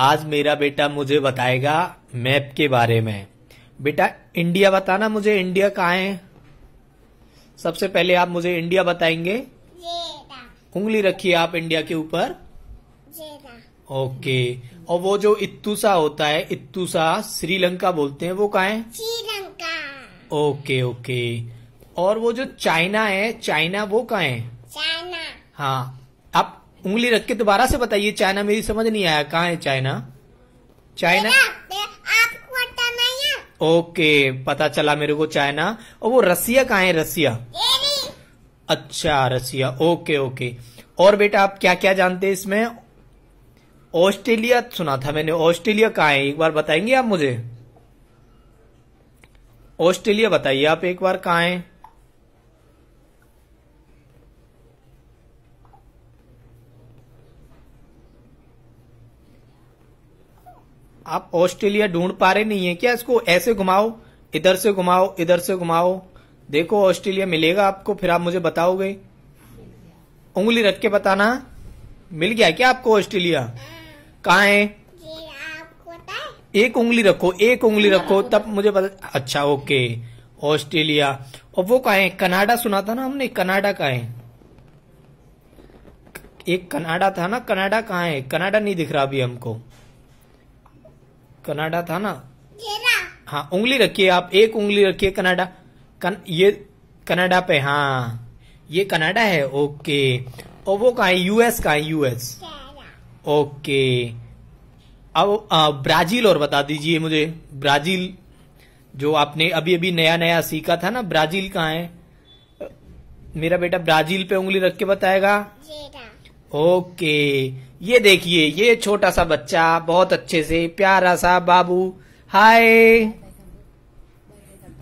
आज मेरा बेटा मुझे बताएगा मैप के बारे में बेटा इंडिया बताना मुझे इंडिया कहाँ है सबसे पहले आप मुझे इंडिया बताएंगे उंगली रखिए आप इंडिया के ऊपर ओके और वो जो इत्तूसा होता है इत्तूसा श्रीलंका बोलते हैं वो कहा है श्रीलंका ओके ओके और वो जो चाइना है चाइना वो कहा है चाइना हाँ आप उंगली रख के दोबारा से बताइए चाइना मेरी समझ नहीं आया कहाँ है चाइना चाइना ओके पता चला मेरे को चाइना और वो रसिया कहाँ है रसिया अच्छा रसिया ओके ओके और बेटा आप क्या क्या जानते हैं इसमें ऑस्ट्रेलिया सुना था मैंने ऑस्ट्रेलिया कहाँ है एक बार बताएंगे आप मुझे ऑस्ट्रेलिया बताइए आप एक बार कहाँ है आप ऑस्ट्रेलिया ढूंढ पा रहे नहीं है क्या इसको ऐसे घुमाओ इधर से घुमाओ इधर से घुमाओ देखो ऑस्ट्रेलिया मिलेगा आपको फिर आप मुझे बताओगे उंगली रख के बताना मिल गया क्या आपको ऑस्ट्रेलिया कहा है एक उंगली रखो एक उंगली रखो तब मुझे बता अच्छा ओके ऑस्ट्रेलिया और वो कहा है कनाडा सुना था ना हमने कनाडा कहा है एक कनाडा था ना कनाडा कहा है कनाडा नहीं दिख रहा अभी हमको कनाडा था ना हाँ उंगली रखिए आप एक उंगली रखिए कनाडा कन, ये कनाडा पे हाँ ये कनाडा है ओके और वो कहा है यूएस का है यूएस ओके अब ब्राजील और बता दीजिए मुझे ब्राजील जो आपने अभी अभी नया नया सीखा था ना ब्राजील कहा है मेरा बेटा ब्राजील पे उंगली रख के बताएगा ओके ये देखिए ये छोटा सा बच्चा बहुत अच्छे से प्यारा सा बाबू हाय